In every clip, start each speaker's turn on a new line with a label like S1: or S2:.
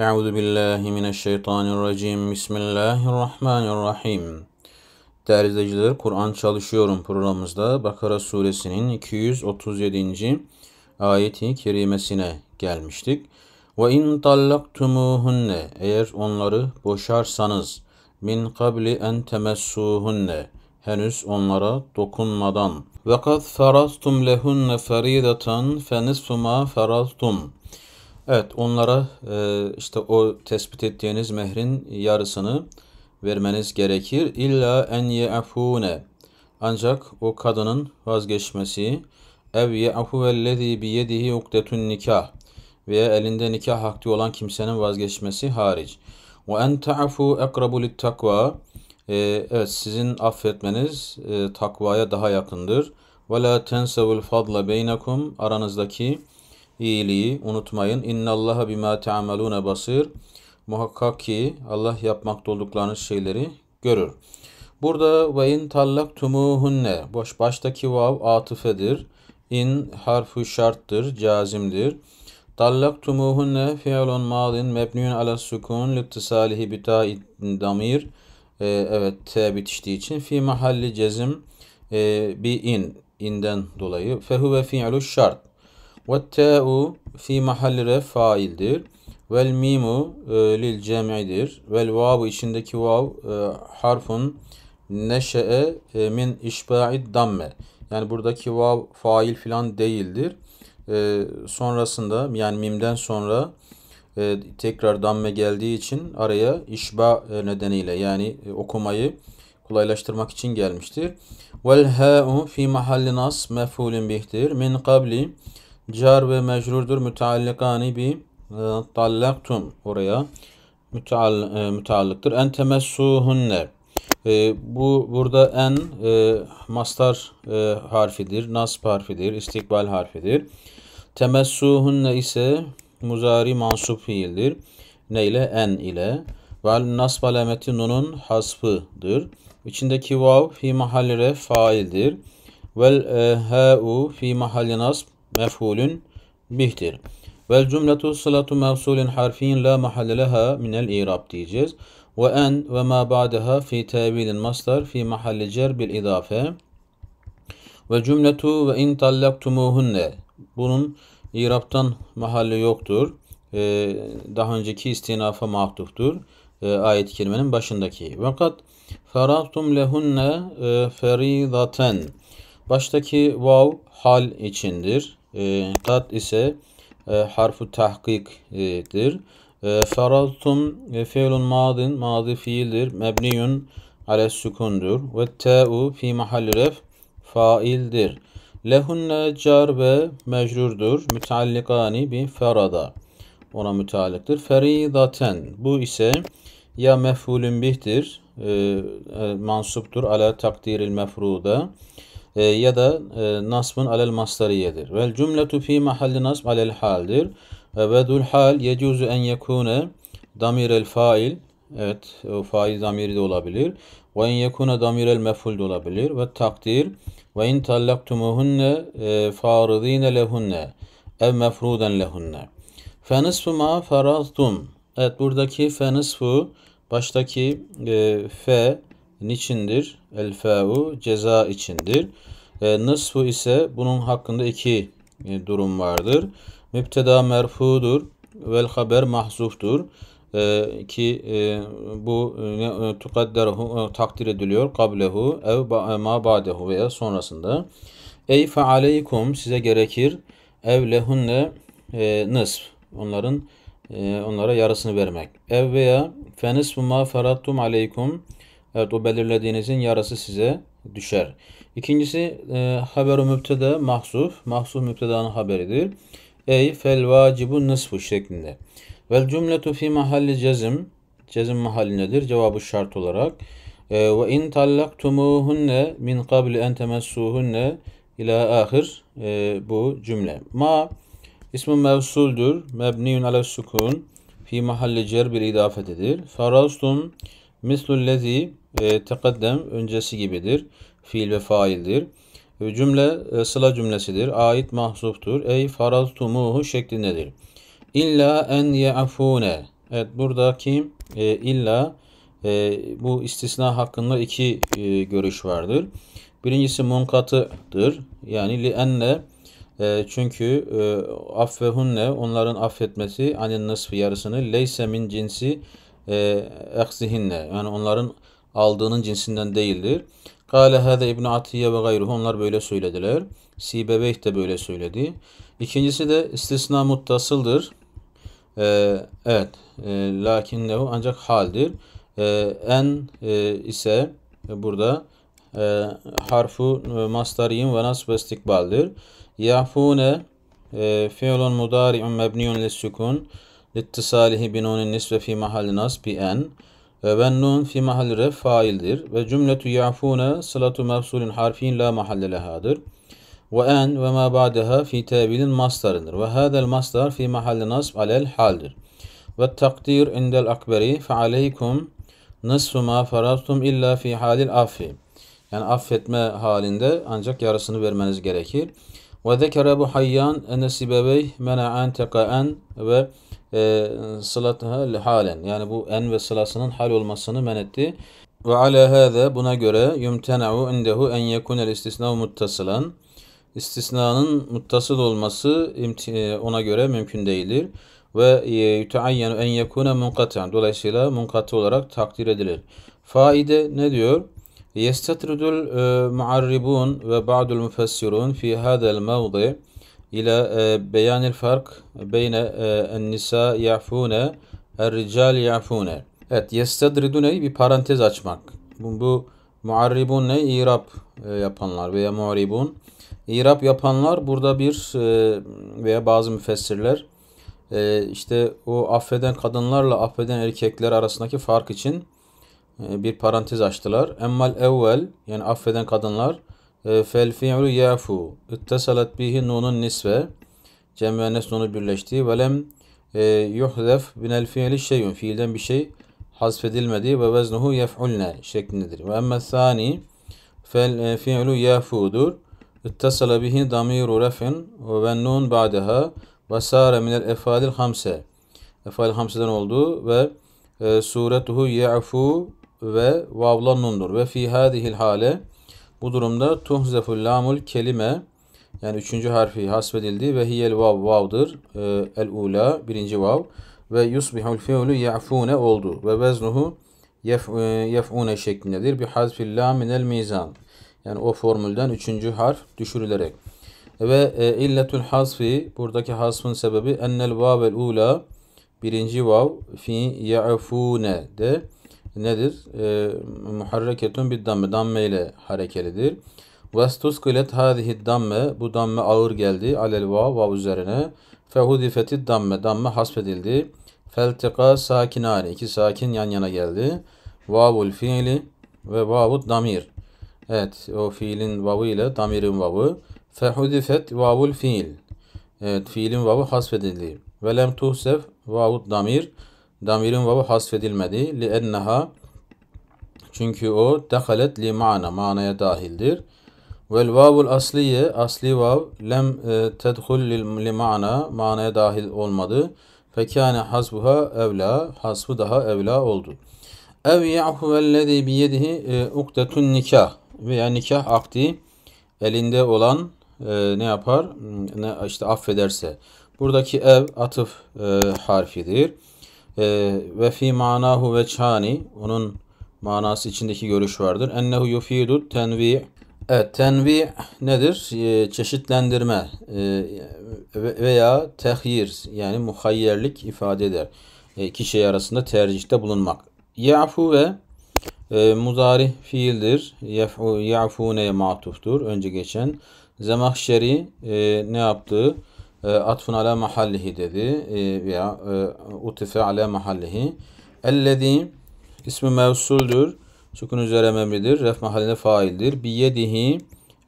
S1: أعوذ بالله من الşeytan الرجيم Bismillahirrahmanirrahim Değerli izleyiciler, Kur'an Çalışıyorum programımızda Bakara Suresinin 237. ayeti kerimesine gelmiştik. Ve in tallaktumuhunne eğer onları boşarsanız min kabli en temessuhunne henüz onlara dokunmadan ve kad ferastum lehunne feridatan fe farastum. Evet onlara e, işte o tespit ettiğiniz mehrin yarısını vermeniz gerekir. İlla en ye'afune. Ancak o kadının vazgeçmesi ev ye'afu vellezî biyedihi uktetun nikah veya elinde nikah hakkı olan kimsenin vazgeçmesi hariç. Ve en ta'fu ekrabu lit takva. E, evet sizin affetmeniz e, takvaya daha yakındır. Ve la tensevul fadla beynekum aranızdaki iyiliği unutmayın. İnnallaha bima teamelune basir. Muhakkak ki Allah yapmakta olduklarınız şeyleri görür. Burada ve in tumuhunne boş baştaki vav atıfedir. İn harfu şarttır, cazimdir. Tallaqtumuhunne fiilun madin mebniyun ala sukun littisalihi bi damir. Ee, evet t bitiştiği için fi mahalli cezim e, bi in inden dolayı fehu ve fiilu şart. Ve te'u fi mahalli ref faildir. Vel mimu e, lil cem'idir. Vel vavu içindeki vav e, harfun neşe'e e, min işba'i damme. Yani buradaki vav fail filan değildir. E, sonrasında yani mimden sonra e, tekrar damme geldiği için araya işba e, nedeniyle yani e, okumayı kolaylaştırmak için gelmiştir. Vel ha'u fi mahalli nas mef'ulun bihtir min qabli Car ve mecrurdur. Müteallikani bi e, tallaktum oraya. Müteal, e, müteallıktır. En temessuhunne. E, bu burada en e, mastar e, harfidir, nasb harfidir, istikbal harfidir. Temessuhunne ise muzari mansup fiildir. Ne ile? En ile. Vel nasb alameti nunun hasfıdır. İçindeki vav fi mahalli ref faildir. Vel e, ha'u fi mahalli nasb mef'ulün bihtir. Vel cümletu sılatu mevsulün harfiyin la mahalle leha minel irab diyeceğiz. Ve en ve ma ba'deha fi tevilin masdar fi mahalli cer bil idafe. Ve cümletu ve in tallaktumuhunne. Bunun irabtan mahalli yoktur. Ee, daha önceki istinafa mahtuftur. Ee, ayet-i kerimenin başındaki. Fakat ferahtum lehunne e, feridaten. Baştaki vav hal içindir. E, ee, kat ise e, harfu tahkikdir. E, ee, Feraltum e, fiilun madin, madı fiildir. Mebniyun ale sukundur. Ve te'u fi mahalli ref faildir. Lehunne car ve mecrurdur. Müteallikani bi ferada. Ona müteallıktır. Feridaten. Bu ise ya mef'ulün bihtir. E, e, mansuptur ala takdiril mefruda e, ya da e, nasbın alel masdariyedir. Vel cümletu fi mahalli nasb alel haldir. E, ve vedul hal yecuzu en yekune damir el fail. Evet, o fail zamiri de olabilir. Ve en yekune damir el meful de olabilir. Ve takdir ve in tallaktumuhunne e, faridine lehunne ev mefruden lehunne. Fe nisfu ma faraztum. Evet buradaki fe nisfu baştaki e, fe niçindir? El feu ceza içindir. E, nısfu ise bunun hakkında iki e, durum vardır. Mübteda merfudur. Vel haber mahzuftur. E, ki e, bu e, e tukadderuhu e, takdir ediliyor. Kablehu ev e, ma badehu veya sonrasında. Ey fe aleykum size gerekir. Ev lehunne e, nısf. Onların e, onlara yarısını vermek. Ev veya fenisfu ma ferattum aleykum Evet o belirlediğinizin yarısı size düşer. İkincisi e, haberu mübtede mahsuf. Mahsuf mübtedanın haberidir. Ey fel vacibu nısfu şeklinde. Vel cümletu fi mahalli cezim. Cezim mahallindedir. Cevabı şart olarak. E, ve in tallaktumuhunne min kabli en temessuhunne ila ahir e, bu cümle. Ma ismi mevsuldür. Mebniyun ala sukun. Fi mahalli cer bir idafetedir. Farastum Mislüllezi e, tekaddem öncesi gibidir. Fiil ve faildir. E, cümle e, sıla cümlesidir. Ait mahzuftur. Ey faraztumuhu şeklindedir. İlla en ye'afune. Evet buradaki e, illa e, bu istisna hakkında iki e, görüş vardır. Birincisi munkatıdır. Yani li enne e, çünkü e, affehunne onların affetmesi anin nısfı yarısını leyse min cinsi eksihinne yani onların aldığının cinsinden değildir. Kale hâde İbn Atiye ve gayruhu onlar böyle söylediler. Sibebeyh de böyle söyledi. İkincisi de istisna muttasıldır. Ee, evet. E, lakinnehu ancak haldir. Ee, en e, ise burada e, harfu e, mastariyim ve nasb istikbaldir. Yafune e, fiilun mudari'un mebniyun lissükun. sükun liittisalihi binunun nisve fi mahal nas bi en ve ben nun fi mahal ref faildir ve cümletu yafune sılatu mefsulin harfin la mahalle lehadır. Ve en ve ma ba'deha fi tevilin mastarıdır. Ve hadel mastar fi mahalli nasb alel haldir. Ve takdir indel akberi fe aleykum nisfu ma faraztum illa fi halil affi. Yani affetme halinde ancak yarısını vermeniz gerekir. Ve zekere bu hayyan enne sibebey mena'an teka'en ve e, sılatha halen yani bu en ve sılasının hal olmasını men etti. Ve ala hâze buna göre yumtena'u indehu en yekunel istisna muttasılan. İstisnanın muttasıl olması e, ona göre mümkün değildir. Ve e, yuteayyenu en yekune munkatan. Dolayısıyla munkatı olarak takdir edilir. Faide ne diyor? Yestetridul e, muarribun ve ba'dul müfessirun fi hadel mevdi. E, beyan el fark beyne e, en nisa yafune er rical yafune. Evet yestedridune bir parantez açmak. Bu, bu muarribun ne? İrab e, yapanlar veya muaribun İrab yapanlar burada bir veya bazı müfessirler işte o affeden kadınlarla affeden erkekler arasındaki fark için bir parantez açtılar. Emmel evvel yani affeden kadınlar ee, fel fi'lu yafu ittasalat bihi nunun nisve cem ve nes nunu birleşti ve lem e, yuhdef binel fi'li şeyun fiilden bir şey hasfedilmedi ve veznuhu yef'ulne şeklindedir. Ve emme sani fel e, fi'lu yafudur ittasala bihi damiru ref'in ve nun ba'deha ve sâre minel efadil hamse efadil hamseden oldu ve e, suretuhu ya'fu ve vavla nundur ve fi hadihil hale bu durumda tuhzeful lamul kelime yani üçüncü harfi hasfedildi ve hiyel vav vavdır. E, el ula birinci vav ve yusbihul fe'lu ya'fune oldu ve veznuhu e, yef'une şeklindedir. bir hazfil la minel mizan. Yani o formülden üçüncü harf düşürülerek. Ve e, illetul hasfi buradaki hasfın sebebi ennel vavel ula birinci vav fi ya'fune de nedir? E, muharreketun bir damme. Damme ile harekelidir. Vestuskilet hâzihi damme. Bu damme ağır geldi. Alel vav, vav üzerine. Fehudifeti damme. Damme hasfedildi. Feltika sakinani. iki sakin yan yana geldi. Vavul fiili ve vavut damir. Evet o fiilin vavı ile damirin vavı. Fehudifet vavul fiil. Evet fiilin vavı hasfedildi. Ve lem tuhsef vavut damir damirin vavu hasfedilmedi. Li enneha çünkü o dehalet li mana manaya dahildir. Vel vavul asliye asli vav lem e, tedhul li mana manaya dahil olmadı. Fekâne hasbuha evla hasbu daha evla oldu. Ev ya'hu vellezî biyedihi e, ukdetun nikah veya nikah akdi elinde olan e, ne yapar? Ne, işte affederse. Buradaki ev atıf e, harfidir. Ee, ve fi manahu ve çani onun manası içindeki görüş vardır. Ennehu yufidu tenvi Evet, tenvi nedir? Ee, çeşitlendirme ee, veya tehyir yani muhayyerlik ifade eder. E, şey arasında tercihte bulunmak. Ya'fu ve e, muzari fiildir. Ya'fu, ya'fu neye matuftur? Önce geçen. Zemahşeri e, ne yaptığı? E, atfun ala mahallihi dedi e, veya e, utife ala mahallihi. Ellezi ismi mevsuldür. Sukun üzere memlidir. Ref mahalline faildir. Biyedihi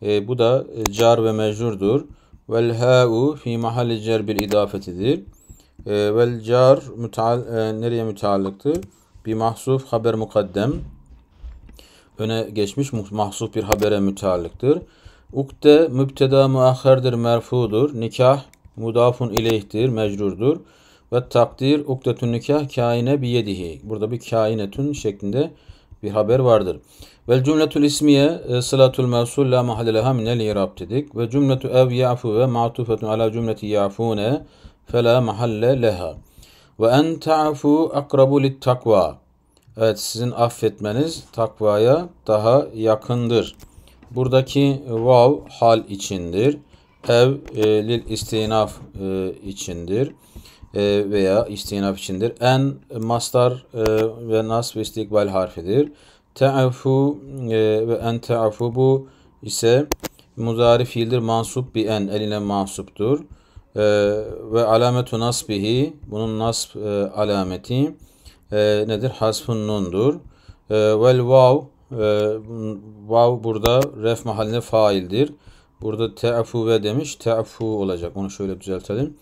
S1: e, bu da car ve mecrurdur. Vel ha'u fi mahalli cer bir idafetidir. E, vel car müteal, e, nereye müteallıktır? Bi mahsuf haber mukaddem. Öne geçmiş mahsuf bir habere müteallıktır. Ukte mübteda muahherdir merfudur. Nikah mudafun ileyhtir, mecrurdur. Ve takdir uktetün nikah kaine biyedihi. Burada bir kainetün şeklinde bir haber vardır. Vel cümletül ismiye e, sılatul mevsul la mahalleleha minel irab dedik. Ve cümletü ev ya'fu ve ma'tufetun ala cümleti ya'fune fela mahalle leha. Ve en ta'fu akrabu lit takva. Evet sizin affetmeniz takvaya daha yakındır. Buradaki vav hal içindir ev e, lil istinaf e, içindir e, veya istinaf içindir. En mastar e, ve nas ve istikbal harfidir. Te'afu e, ve en te'afu bu ise muzari fiildir. Mansup bi en eline mansuptur. E, ve alametu nasbihi bunun nasb e, alameti e, nedir? Hasfun nundur. E, vel vav e, vav burada ref mahalline faildir. Burada te'afu ve demiş. Te'afu olacak. Onu şöyle düzeltelim.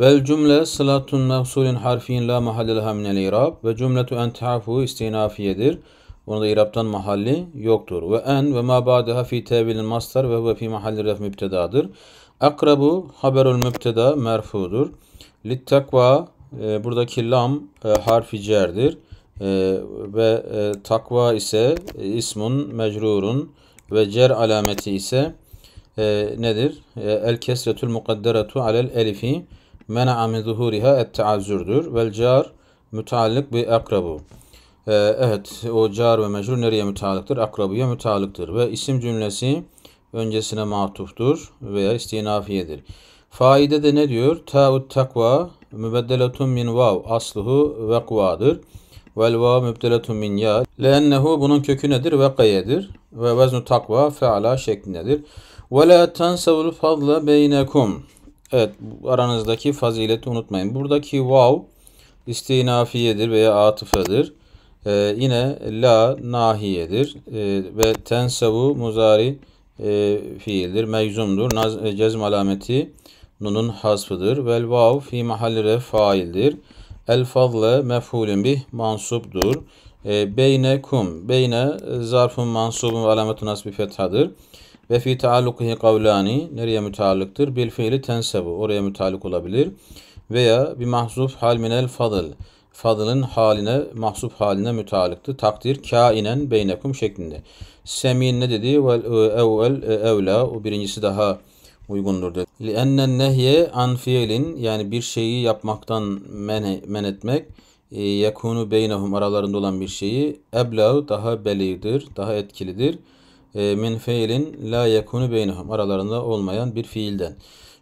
S1: Vel cümle sılatun mevsulin harfiyin la mahallelaha minel irab. Ve cümletu en te'afu istinafiyedir. Onun da iraptan mahalli yoktur. Ve en ve ma ba'deha fi tevilin mastar ve ve fi mahalli ref mübtedadır. Akrabu haberul mübteda merfudur. Lit takva e, buradaki lam e, harfi cerdir. E, ve e, takva ise e, ismun mecrurun ve cer alameti ise e, nedir? E, el kesretül mukadderetu alel elifi mena'a min zuhuriha et taazzürdür. Vel car müteallik bi akrabu. E, evet o car ve mecrur nereye müteallıktır? Akrabuya müteallıktır. Ve isim cümlesi öncesine matuftur veya istinafiyedir. Faide de ne diyor? Ta'ut takva mübeddeletun min vav asluhu vekvadır. Vel va mübdeletun min ya. Leennehu bunun kökü nedir? ve kayedir? Ve veznu takva feala şeklindedir. Ve la tensevul fadla beynekum. Evet aranızdaki fazileti unutmayın. Buradaki vav istinafiyedir veya atıfedir. Ee, yine la nahiyedir ee, ve tensevu muzari e, fiildir, meczumdur. Naz, e, cezm alameti nunun hasfıdır. Vel vav fi mahalli ref faildir. El fadle mef'ulün bih mansubdur. E, beyne kum. Beyne e, zarfın mansubun ve alametü nasbi fethadır. Ve fi taallukihi kavlani. Nereye müteallıktır? Bil fiili tensebu. Oraya müteallık olabilir. Veya bir mahzuf hal minel fadıl. Fadılın haline, mahsup haline müteallıktır. Takdir kainen beynekum şeklinde. Semin ne dedi? Vel e, evvel e, evla. O birincisi daha uygundur dedi. لِأَنَّ nehye an fiilin yani bir şeyi yapmaktan men, men etmek e, yakunu beynehum aralarında olan bir şeyi eblav daha belidir, daha etkilidir. E, min fiilin la yakunu beynehum aralarında olmayan bir fiilden.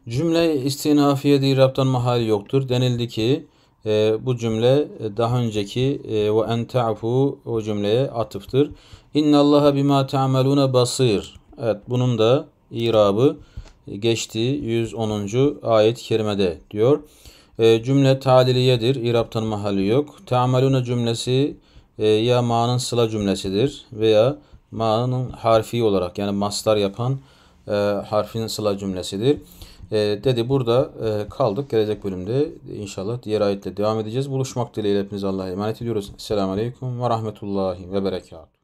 S1: Cümle istinafiye diraptan mahal yoktur. Denildi ki e, bu cümle daha önceki e, ve en ta'fu o cümleye atıftır. İnnallaha bima tamaluna basir. Evet bunun da irabı geçtiği 110. ayet-i kerimede diyor. E, cümle taliliyedir. İraptan mahali yok. Teamelune cümlesi e, ya ma'nın sıla cümlesidir veya ma'nın harfi olarak yani maslar yapan e, harfin sıla cümlesidir. E, dedi burada e, kaldık. Gelecek bölümde inşallah diğer ayetle devam edeceğiz. Buluşmak dileğiyle hepinize Allah'a emanet ediyoruz. Selamun Aleyküm ve Rahmetullahi ve Berekatuhu.